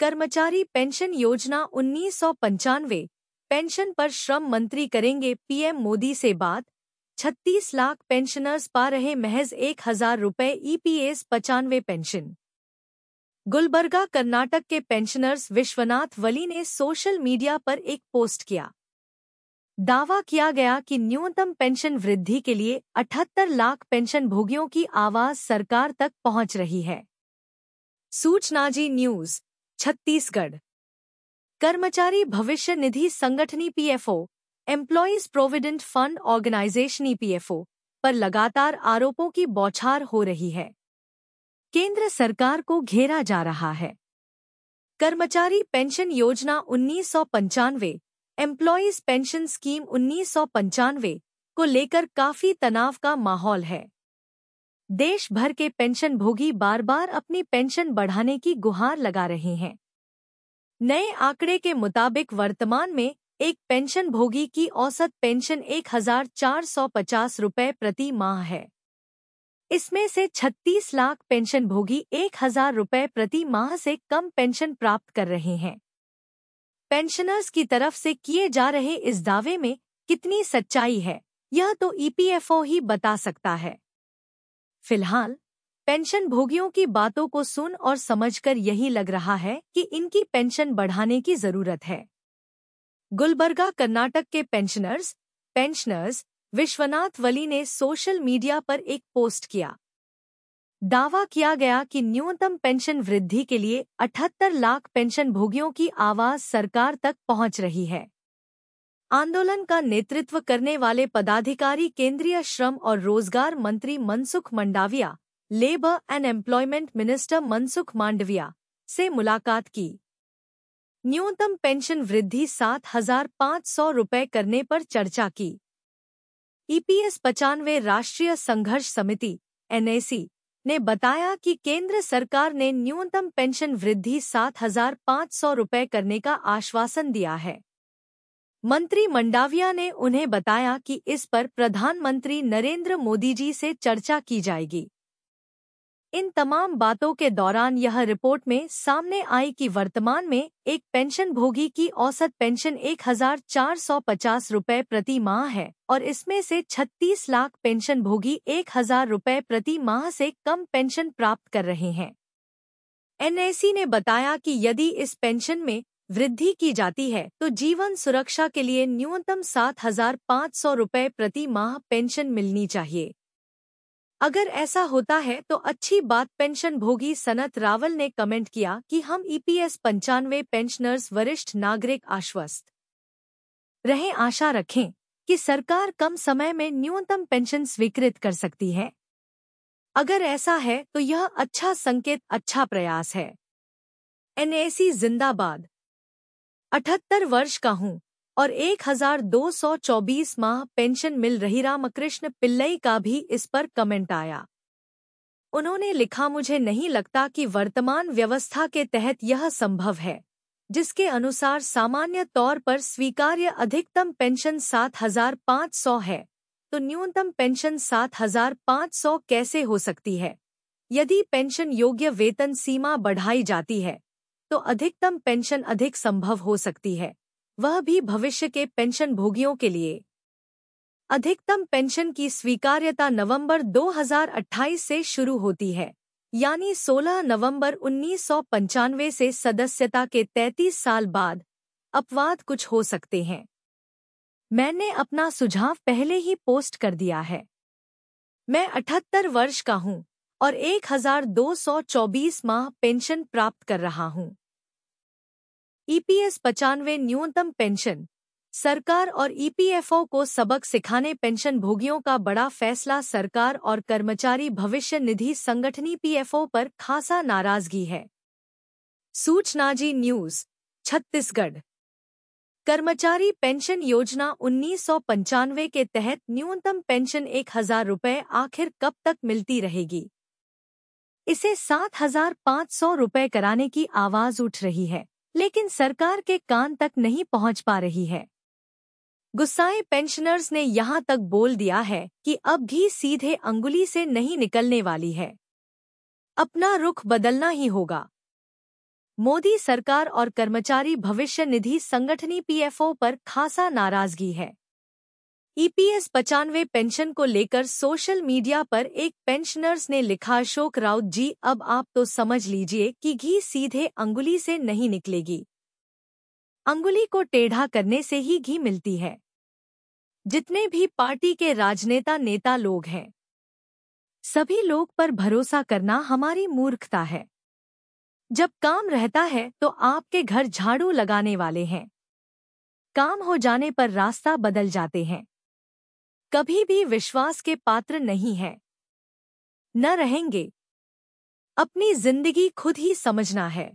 कर्मचारी पेंशन योजना उन्नीस पेंशन पर श्रम मंत्री करेंगे पीएम मोदी से बात 36 लाख पेंशनर्स पा रहे महज एक हजार रुपए ईपीएस पचानवे पेंशन गुलबर्गा कर्नाटक के पेंशनर्स विश्वनाथ वली ने सोशल मीडिया पर एक पोस्ट किया दावा किया गया कि न्यूनतम पेंशन वृद्धि के लिए 78 लाख पेंशन भोगियों की आवाज सरकार तक पहुंच रही है सूचनाजी न्यूज छत्तीसगढ़ कर्मचारी भविष्य निधि संगठन EPFO employees provident fund organisation EPFO पर लगातार आरोपों की बौछार हो रही है केंद्र सरकार को घेरा जा रहा है कर्मचारी पेंशन योजना उन्नीस सौ पंचानवे एम्प्लॉयज पेंशन स्कीम उन्नीस सौ पंचानवे को लेकर काफी तनाव का माहौल है देश भर के पेंशन भोगी बार बार अपनी पेंशन बढ़ाने की गुहार लगा रहे हैं नए आंकड़े के मुताबिक वर्तमान में एक पेंशन भोगी की औसत पेंशन पचास रुपए प्रति माह है इसमें से 36 लाख पेंशन भोगी हजार रुपए प्रति माह से कम पेंशन प्राप्त कर रहे हैं पेंशनर्स की तरफ से किए जा रहे इस दावे में कितनी सच्चाई है यह तो ईपीएफओ ही बता सकता है फिलहाल पेंशन भोगियों की बातों को सुन और समझकर यही लग रहा है कि इनकी पेंशन बढ़ाने की जरूरत है गुलबर्गा कर्नाटक के पेंशनर्स पेंशनर्स विश्वनाथ वली ने सोशल मीडिया पर एक पोस्ट किया दावा किया गया कि न्यूनतम पेंशन वृद्धि के लिए 78 लाख पेंशन भोगियों की आवाज सरकार तक पहुंच रही है आंदोलन का नेतृत्व करने वाले पदाधिकारी केंद्रीय श्रम और रोजगार मंत्री Mansukh Mandaviya labour and employment minister Mansukh Mandaviya से मुलाकात की न्यूनतम पेंशन वृद्धि सात हजार पाँच सौ रुपये करने पर चर्चा की ईपीएस पचानवे राष्ट्रीय संघर्ष समिति एनएसी ने बताया कि केंद्र सरकार ने न्यूनतम पेंशन वृद्धि सात हजार पाँच सौ रुपये करने का आश्वासन दिया है मंत्री मंडाविया ने उन्हें बताया कि इस पर प्रधानमंत्री नरेंद्र मोदी जी से चर्चा की जाएगी इन तमाम बातों के दौरान यह रिपोर्ट में सामने आई कि वर्तमान में एक पेंशन भोगी की औसत पेंशन एक हजार चार सौ पचास रुपये प्रति माह है और इसमें से 36 लाख पेंशन भोगी एक हजार रुपये प्रति माह से कम पेंशन प्राप्त कर रहे हैं एनएसी ने बताया कि यदि इस पेंशन में वृद्धि की जाती है तो जीवन सुरक्षा के लिए न्यूनतम सात हजार पाँच सौ रुपये प्रति माह पेंशन मिलनी चाहिए अगर ऐसा होता है तो अच्छी बात पेंशन भोगी सनत रावल ने कमेंट किया कि हम ईपीएस पंचानवे पेंशनर्स वरिष्ठ नागरिक आश्वस्त रहे आशा रखें कि सरकार कम समय में न्यूनतम पेंशन स्वीकृत कर सकती है अगर ऐसा है तो यह अच्छा संकेत अच्छा प्रयास है एनएसी जिंदाबाद अठहत्तर वर्ष का हूँ और 1224 माह पेंशन मिल रही रामकृष्ण पिल्लई का भी इस पर कमेंट आया उन्होंने लिखा मुझे नहीं लगता कि वर्तमान व्यवस्था के तहत यह संभव है जिसके अनुसार सामान्य तौर पर स्वीकार्य अधिकतम पेंशन 7,500 है तो न्यूनतम पेंशन 7,500 कैसे हो सकती है यदि पेंशन योग्य वेतन सीमा बढ़ाई जाती है तो अधिकतम पेंशन अधिक संभव हो सकती है वह भी भविष्य के पेंशन भोगियों के लिए अधिकतम पेंशन की स्वीकार्यता नवंबर 2028 से शुरू होती है यानी 16 नवंबर उन्नीस से सदस्यता के 33 साल बाद अपवाद कुछ हो सकते हैं मैंने अपना सुझाव पहले ही पोस्ट कर दिया है मैं 78 वर्ष का हूं और 1224 माह पेंशन प्राप्त कर रहा हूं ईपीएस e पचानवे न्यूनतम पेंशन सरकार और ईपीएफओ e को सबक सिखाने पेंशन भोगियों का बड़ा फैसला सरकार और कर्मचारी भविष्य निधि संगठनी पीएफओ पर खासा नाराजगी है सूचनाजी न्यूज छत्तीसगढ़ कर्मचारी पेंशन योजना उन्नीस के तहत न्यूनतम पेंशन एक हजार रुपये आखिर कब तक मिलती रहेगी इसे सात हजार पाँच सौ रुपये कराने की आवाज उठ रही है लेकिन सरकार के कान तक नहीं पहुंच पा रही है गुस्साए पेंशनर्स ने यहां तक बोल दिया है कि अब भी सीधे अंगुली से नहीं निकलने वाली है अपना रुख बदलना ही होगा मोदी सरकार और कर्मचारी भविष्य निधि संगठनी पीएफओ पर खासा नाराजगी है ईपीएस e पचानवे पेंशन को लेकर सोशल मीडिया पर एक पेंशनर्स ने लिखा अशोक राउत जी अब आप तो समझ लीजिए कि घी सीधे अंगुली से नहीं निकलेगी अंगुली को टेढ़ा करने से ही घी मिलती है जितने भी पार्टी के राजनेता नेता लोग हैं सभी लोग पर भरोसा करना हमारी मूर्खता है जब काम रहता है तो आपके घर झाड़ू लगाने वाले हैं काम हो जाने पर रास्ता बदल जाते हैं कभी भी विश्वास के पात्र नहीं हैं न रहेंगे अपनी जिंदगी खुद ही समझना है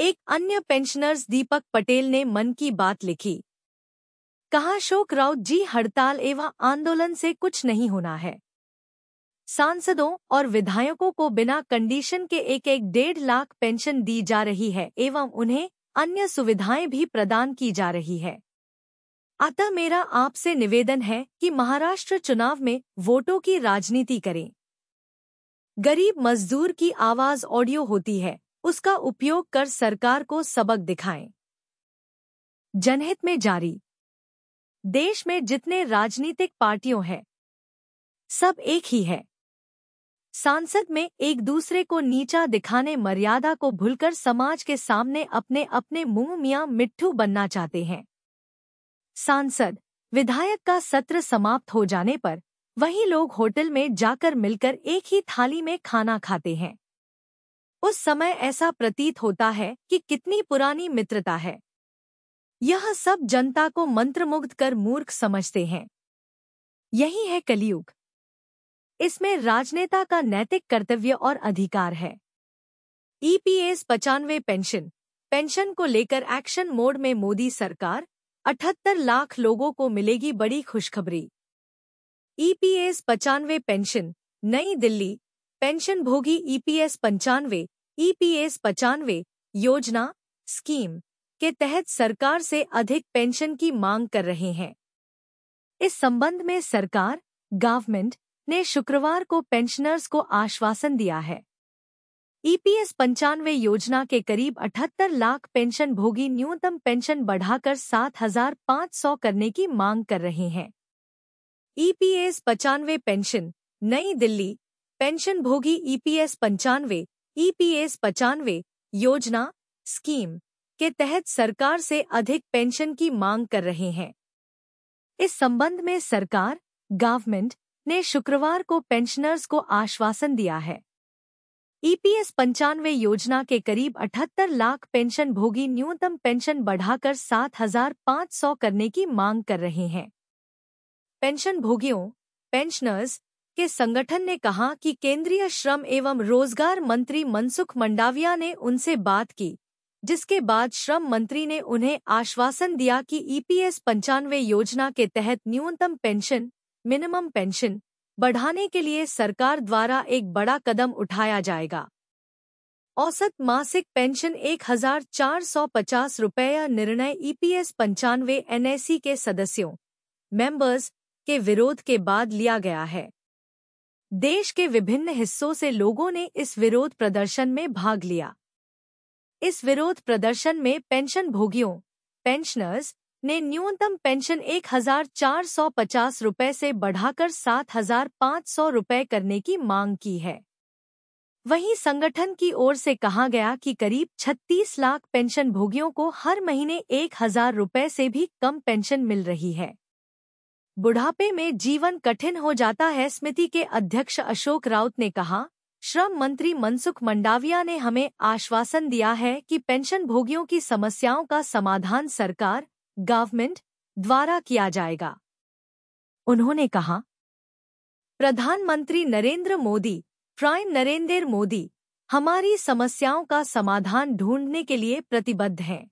एक अन्य पेंशनर्स दीपक पटेल ने मन की बात लिखी कहा शोक राउत जी हड़ताल एवं आंदोलन से कुछ नहीं होना है सांसदों और विधायकों को बिना कंडीशन के एक एक डेढ़ लाख पेंशन दी जा रही है एवं उन्हें अन्य सुविधाएं भी प्रदान की जा रही है अतः मेरा आपसे निवेदन है कि महाराष्ट्र चुनाव में वोटों की राजनीति करें गरीब मजदूर की आवाज ऑडियो होती है उसका उपयोग कर सरकार को सबक दिखाएं जनहित में जारी देश में जितने राजनीतिक पार्टियों हैं सब एक ही है सांसद में एक दूसरे को नीचा दिखाने मर्यादा को भूलकर समाज के सामने अपने अपने मुंह मियाँ मिट्ठू बनना चाहते हैं सांसद विधायक का सत्र समाप्त हो जाने पर वही लोग होटल में जाकर मिलकर एक ही थाली में खाना खाते हैं उस समय ऐसा प्रतीत होता है कि कितनी पुरानी मित्रता है यह सब जनता को मंत्रमुग्ध कर मूर्ख समझते हैं यही है कलयुग इसमें राजनेता का नैतिक कर्तव्य और अधिकार है ईपीएस पचानवे पेंशन पेंशन को लेकर एक्शन मोड में मोदी सरकार अठहत्तर लाख लोगों को मिलेगी बड़ी खुशखबरी ईपीएस e पचानवे पेंशन नई दिल्ली पेंशन भोगी ईपीएस e पंचानवे ईपीएस e पचानवे योजना स्कीम के तहत सरकार से अधिक पेंशन की मांग कर रहे हैं इस संबंध में सरकार गवर्नमेंट ने शुक्रवार को पेंशनर्स को आश्वासन दिया है ईपीएस पंचानवे योजना के करीब 78 लाख पेंशन भोगी न्यूनतम पेंशन बढ़ाकर 7,500 करने की मांग कर रहे हैं ईपीएस पचानवे पेंशन नई दिल्ली पेंशन भोगी ईपीएस पंचानवे ईपीएस पचानवे योजना स्कीम के तहत सरकार से अधिक पेंशन की मांग कर रहे हैं इस संबंध में सरकार गवर्नमेंट ने शुक्रवार को पेंशनर्स को आश्वासन दिया है ईपीएस पंचानवे योजना के करीब 78 लाख पेंशन भोगी न्यूनतम पेंशन बढ़ाकर 7,500 करने की मांग कर रहे हैं पेंशन भोगियों पेंशनर्स के संगठन ने कहा कि केंद्रीय श्रम एवं रोजगार मंत्री मनसुख मंडाविया ने उनसे बात की जिसके बाद श्रम मंत्री ने उन्हें आश्वासन दिया कि ईपीएस पंचानवे योजना के तहत न्यूनतम पेंशन मिनिमम पेंशन बढ़ाने के लिए सरकार द्वारा एक बड़ा कदम उठाया जाएगा औसत मासिक पेंशन एक हजार चार सौ पचास रुपये निर्णय ईपीएस e पंचानवे एनएसी के सदस्यों मेंबर्स के विरोध के बाद लिया गया है देश के विभिन्न हिस्सों से लोगों ने इस विरोध प्रदर्शन में भाग लिया इस विरोध प्रदर्शन में पेंशन भोगियों पेंशनर्स ने न्यूनतम पेंशन एक हजार चार सौ पचास रुपये से बढ़ाकर सात हजार पाँच सौ रुपये करने की मांग की है वहीं संगठन की ओर से कहा गया कि करीब 36 लाख पेंशन भोगियों को हर महीने एक हजार रुपये से भी कम पेंशन मिल रही है बुढ़ापे में जीवन कठिन हो जाता है समिति के अध्यक्ष अशोक राउत ने कहा श्रम मंत्री मनसुख मंडाविया ने हमें आश्वासन दिया है कि पेंशन भोगियों की समस्याओं का समाधान सरकार गवर्नमेंट द्वारा किया जाएगा उन्होंने कहा प्रधानमंत्री नरेंद्र मोदी प्राइम नरेंद्र मोदी हमारी समस्याओं का समाधान ढूंढने के लिए प्रतिबद्ध हैं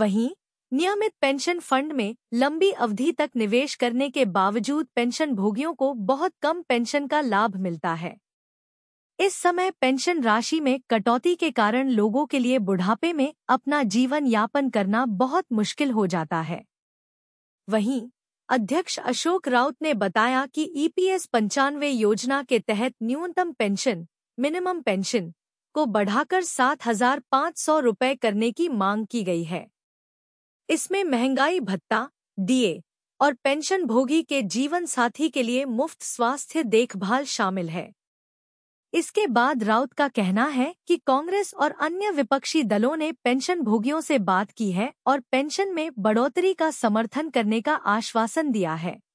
वहीं नियमित पेंशन फंड में लंबी अवधि तक निवेश करने के बावजूद पेंशन भोगियों को बहुत कम पेंशन का लाभ मिलता है इस समय पेंशन राशि में कटौती के कारण लोगों के लिए बुढ़ापे में अपना जीवन यापन करना बहुत मुश्किल हो जाता है वहीं अध्यक्ष अशोक राउत ने बताया कि ईपीएस e पंचानवे योजना के तहत न्यूनतम पेंशन मिनिमम पेंशन को बढ़ाकर सात हजार पाँच सौ रुपये करने की मांग की गई है इसमें महंगाई भत्ता डीए और पेंशन भोगी के जीवन साथी के लिए मुफ्त स्वास्थ्य देखभाल शामिल है इसके बाद राउत का कहना है कि कांग्रेस और अन्य विपक्षी दलों ने पेंशन भोगियों से बात की है और पेंशन में बढ़ोतरी का समर्थन करने का आश्वासन दिया है